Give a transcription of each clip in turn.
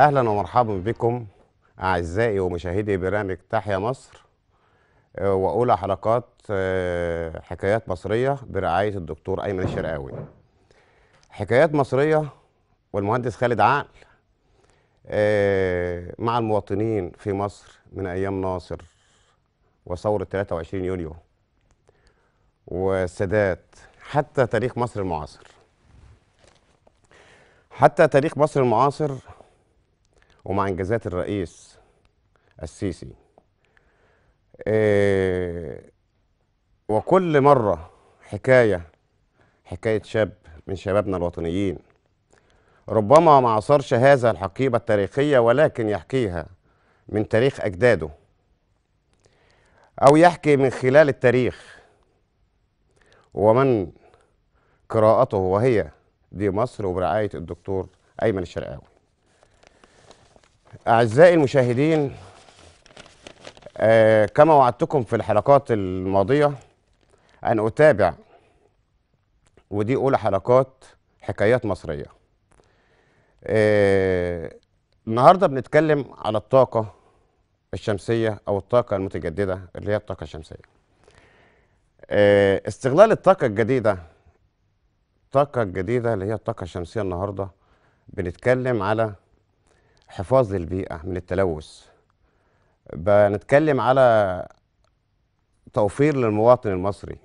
اهلا ومرحبا بكم اعزائي ومشاهدي برنامج تحيا مصر آه، واولى حلقات آه، حكايات مصريه برعايه الدكتور ايمن الشرقاوي حكايات مصريه والمهندس خالد عقل آه، مع المواطنين في مصر من ايام ناصر وثوره 23 يوليو والسادات حتى تاريخ مصر المعاصر حتى تاريخ مصر المعاصر ومع انجازات الرئيس السيسي آه، وكل مره حكايه حكايه شاب من شبابنا الوطنيين ربما ما عاصرش هذا الحقيبه التاريخيه ولكن يحكيها من تاريخ اجداده او يحكي من خلال التاريخ ومن قراءته وهي دي مصر وبرعايه الدكتور ايمن الشرقاوي أعزائي المشاهدين آه، كما وعدتكم في الحلقات الماضية أن أتابع ودي أولى حلقات حكايات مصرية آه، النهاردة بنتكلم على الطاقة الشمسية أو الطاقة المتجددة اللي هي الطاقة الشمسية آه، استغلال الطاقة الجديدة الطاقة الجديدة اللي هي الطاقة الشمسية النهاردة بنتكلم على حفاظ للبيئة من التلوث بنتكلم على توفير للمواطن المصري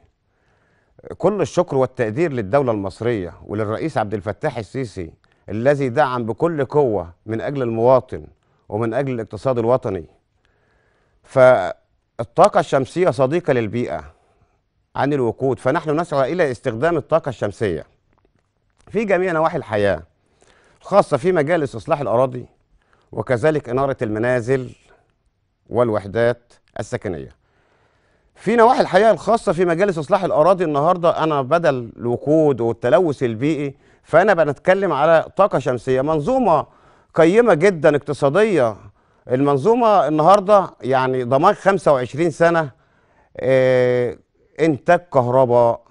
كل الشكر والتقدير للدولة المصرية وللرئيس عبد الفتاح السيسي الذي دعم بكل قوة من أجل المواطن ومن أجل الاقتصاد الوطني فالطاقة الشمسية صديقة للبيئة عن الوقود فنحن نسعى إلى استخدام الطاقة الشمسية في جميع نواحي الحياة خاصة في مجال استصلاح الأراضي وكذلك إنارة المنازل والوحدات السكنية في نواحي الحياة الخاصة في مجالس إصلاح الأراضي النهاردة أنا بدل الوقود والتلوث البيئي فأنا بنتكلم على طاقة شمسية منظومة قيمة جدا اقتصادية المنظومة النهاردة يعني ضمان 25 سنة آه، إنتاج كهرباء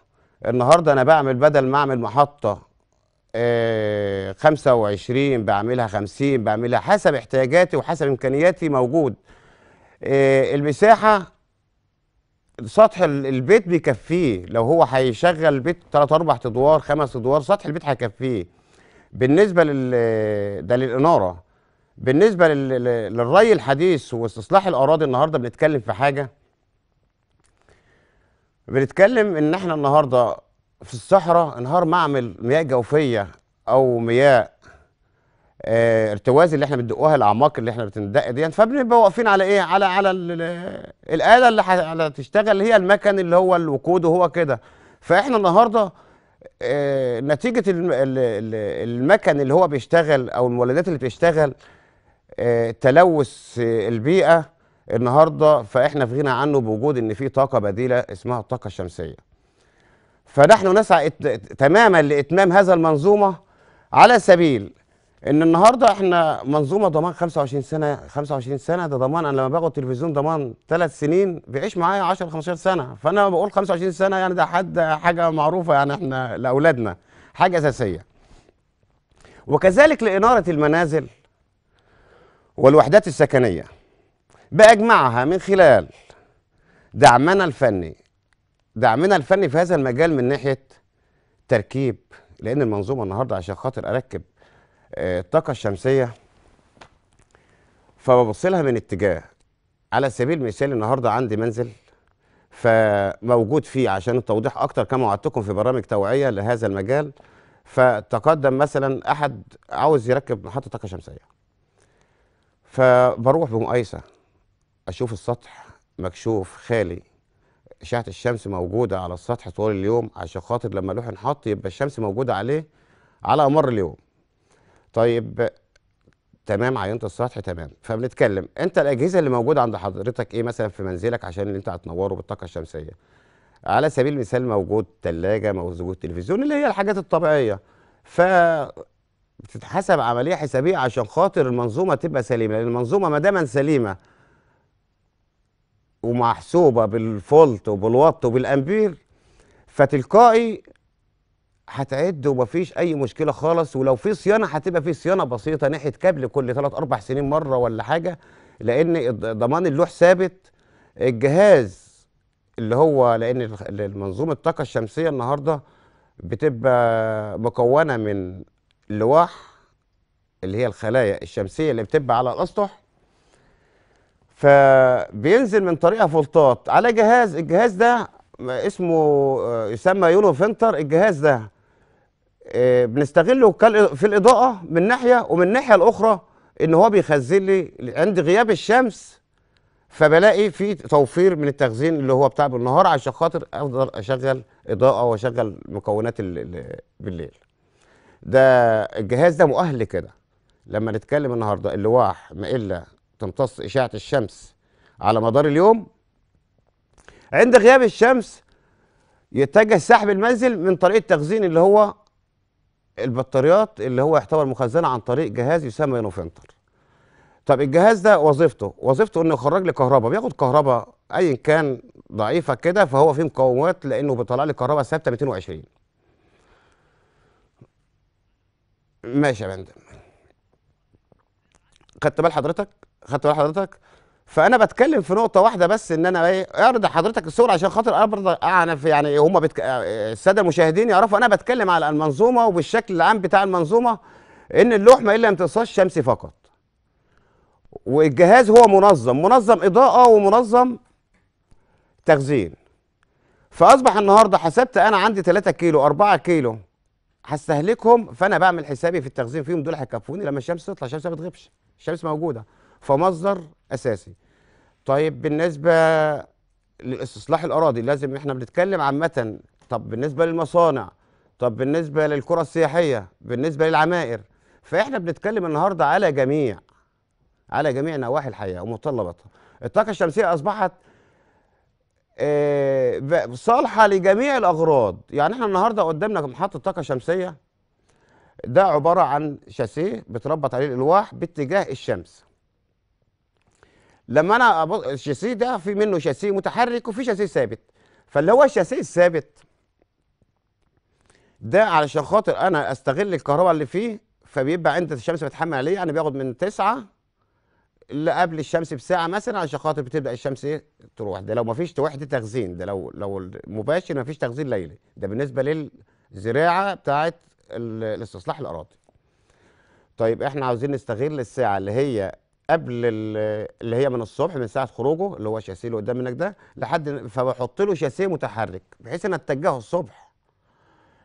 النهاردة أنا بعمل بدل ما أعمل محطة 25 آه، بعملها 50 بعملها حسب احتياجاتي وحسب امكانياتي موجود آه، المساحه سطح البيت بيكفيه لو هو هيشغل البيت 3 4 ادوار 5 ادوار سطح البيت هيكفيه بالنسبه لل ده للاناره بالنسبه لل... للري الحديث واستصلاح الاراضي النهارده بنتكلم في حاجه بنتكلم ان احنا النهارده في الصحراء انهار معمل مياه جوفيه او مياه اه ارتواز اللي احنا بندقوها الاعماق اللي احنا بتندق دي فبنبقى واقفين على ايه على على الاله اللي هتشتغل هي المكن اللي هو الوقود وهو كده فاحنا النهارده اه نتيجه المكن اللي هو بيشتغل او المولدات اللي بتشتغل اه تلوث البيئه النهارده فاحنا في غنى عنه بوجود ان في طاقه بديله اسمها الطاقه الشمسيه فنحن نسعى تماما لاتمام هذا المنظومه على سبيل ان النهارده احنا منظومه ضمان 25 سنه 25 سنه ده ضمان انا لما باخد تلفزيون ضمان ثلاث سنين بيعيش معايا 10 15 سنه فانا بقول 25 سنه يعني ده حد حاجه معروفه يعني احنا لاولادنا حاجه اساسيه وكذلك لاناره المنازل والوحدات السكنيه باجمعها من خلال دعمنا الفني دعمنا الفني في هذا المجال من ناحيه تركيب لان المنظومه النهارده عشان خاطر اركب آه، الطاقه الشمسيه فببص لها من اتجاه على سبيل المثال النهارده عندي منزل فموجود فيه عشان التوضيح اكتر كما وعدتكم في برامج توعيه لهذا المجال فتقدم مثلا احد عاوز يركب محطه طاقه شمسيه فبروح بمقايسه اشوف السطح مكشوف خالي اشعه الشمس موجوده على السطح طول اليوم عشان خاطر لما لوح ينحط يبقى الشمس موجوده عليه على مر اليوم طيب تمام عينت السطح تمام فبنتكلم انت الاجهزه اللي موجوده عند حضرتك ايه مثلا في منزلك عشان اللي انت هتنوره بالطاقه الشمسيه على سبيل المثال موجود ثلاجه موجود تلفزيون اللي هي الحاجات الطبيعيه ف بتتحسب عمليه حسابيه عشان خاطر المنظومه تبقى سليمه لان المنظومه ما دام سليمه ومحسوبه بالفولت وبالوات وبالامبير فتلقائي هتعد ومفيش اي مشكله خالص ولو في صيانه هتبقى في صيانه بسيطه ناحيه كابل كل 3 اربع سنين مره ولا حاجه لان ضمان اللوح ثابت الجهاز اللي هو لان منظومه الطاقه الشمسيه النهارده بتبقى مكونه من لواح اللي هي الخلايا الشمسيه اللي بتبقى على الاسطح فبينزل من طريقه فولتات على جهاز الجهاز ده اسمه آه، يسمى يولو فنتر الجهاز ده آه، بنستغله في الاضاءه من ناحيه ومن الناحيه الاخرى ان هو بيخزن لي عند غياب الشمس فبلاقي في توفير من التخزين اللي هو بتاع بالنهار عشان خاطر اقدر اشغل اضاءه واشغل مكونات بالليل ده الجهاز ده مؤهل كده لما نتكلم النهارده اللواح ما الا تمتص إشعة الشمس على مدار اليوم عند غياب الشمس يتجه سحب المنزل من طريق التخزين اللي هو البطاريات اللي هو يحتوي المخزنة عن طريق جهاز يسمى ينوفنتر طب الجهاز ده وظيفته وظيفته انه يخرج لي كهرباء بياخد كهرباء ايا كان ضعيفه كده فهو فيه مقاومات لانه بيطلع لي كهرباء ثابته 220 ماشي يا بندم خدت بال حضرتك خدت بال حضرتك فانا بتكلم في نقطه واحده بس ان انا ايه اعرض حضرتك الصوره عشان خاطر ارضى انا في يعني إيه، هم بتك... الساده المشاهدين يعرفوا انا بتكلم على المنظومه وبالشكل العام بتاع المنظومه ان اللحمه الا امتصاص شمسي فقط والجهاز هو منظم منظم اضاءه ومنظم تخزين فاصبح النهارده حسبت انا عندي 3 كيلو 4 كيلو هستهلكهم فانا بعمل حسابي في التخزين فيهم دول هيكفوني لما الشمس تطلع الشمس ما بتغيبش الشمس موجوده فمصدر اساسي طيب بالنسبه لاستصلاح الاراضي لازم احنا بنتكلم عامه طب بالنسبه للمصانع طب بالنسبه للكره السياحيه بالنسبه للعمائر فاحنا بنتكلم النهارده على جميع على جميع نواحي الحياه ومتطلباتها الطاقه الشمسيه اصبحت آه، صالحه لجميع الاغراض يعني احنا النهارده قدامنا محطه طاقه شمسيه ده عباره عن شاسيه بتربط عليه الالواح باتجاه الشمس لما انا أبص... الشاسيه ده في منه شاسيه متحرك وفي شاسيه ثابت فاللي هو الشاسيه الثابت ده علشان خاطر انا استغل الكهرباء اللي فيه فبيبقى عند الشمس بتحمل عليه يعني بياخد من 9 قبل الشمس بساعه مثلا عشان خاطر بتبدا الشمس ايه تروح ده لو ما فيش وحده تخزين ده لو لو مباشر ما فيش تخزين ليلي ده بالنسبه للزراعه بتاعه الاستصلاح الاراضي طيب احنا عاوزين نستغل الساعه اللي هي قبل اللي هي من الصبح من ساعه خروجه اللي هو الشاسيه اللي قدام منك ده لحد فبحط له شاسيه متحرك بحيث ان اتجهه الصبح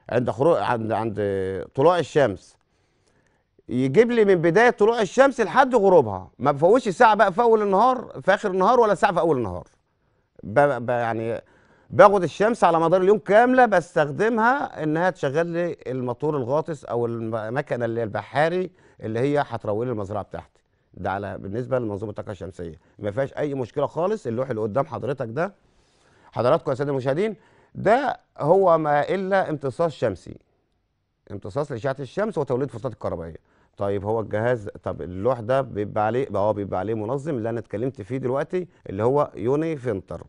عند خروج عند عند طلوع الشمس يجيب لي من بدايه طلوع الشمس لحد غروبها ما بفوتش ساعه بقى في اول النهار في اخر النهار ولا ساعه في اول النهار ب... يعني باخد الشمس على مدار اليوم كامله بستخدمها انها تشغل لي الموتور الغاطس او المكنه اللي البحاري اللي هي هتروق لي المزرعه بتاعتي ده على بالنسبه لمنظومه الطاقه الشمسيه ما فيهاش اي مشكله خالص اللوح اللي قدام حضرتك ده حضراتكم يا ساده المشاهدين ده هو ما الا امتصاص شمسي امتصاص لاشعه الشمس وتوليد فصلات الكهربائيه طيب هو الجهاز طب اللوح ده بيبقى عليه اه بيبقى عليه منظم اللي انا اتكلمت فيه دلوقتي اللي هو يوني فينتر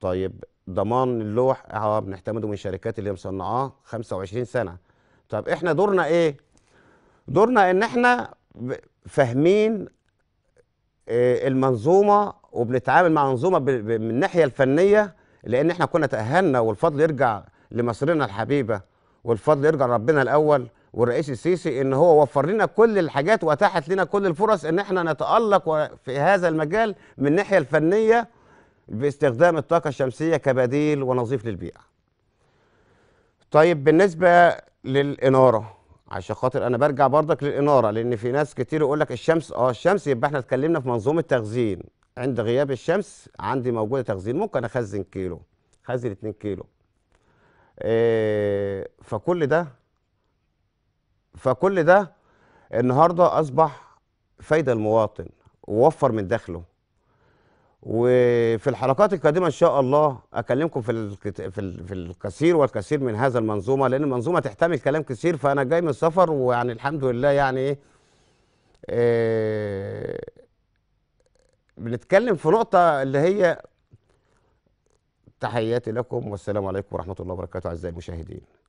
طيب ضمان اللوح اه بنعتمده من الشركات اللي مصنعاه 25 سنه طب احنا دورنا ايه دورنا ان احنا فاهمين آه، المنظومه وبنتعامل مع المنظومه من الناحيه الفنيه لان احنا كنا تاهلنا والفضل يرجع لمصرنا الحبيبه والفضل يرجع لربنا الاول والرئيس السيسي ان هو وفر لنا كل الحاجات واتاحت لنا كل الفرص ان احنا نتالق في هذا المجال من الناحيه الفنيه باستخدام الطاقه الشمسيه كبديل ونظيف للبيئه. طيب بالنسبه للاناره عشان خاطر انا برجع برضك للاناره لان في ناس كتير يقول لك الشمس اه الشمس يبقى احنا اتكلمنا في منظومه تخزين عند غياب الشمس عندي موجوده تخزين ممكن اخزن كيلو اخزن 2 كيلو إيه فكل ده فكل ده النهارده اصبح فايده المواطن ووفر من دخله وفي الحلقات القادمه ان شاء الله اكلمكم في في الكثير والكثير من هذا المنظومه لان المنظومه تحتمل كلام كثير فانا جاي من السفر ويعني الحمد لله يعني ايه آه، بنتكلم في نقطه اللي هي تحياتي لكم والسلام عليكم ورحمه الله وبركاته اعزائي المشاهدين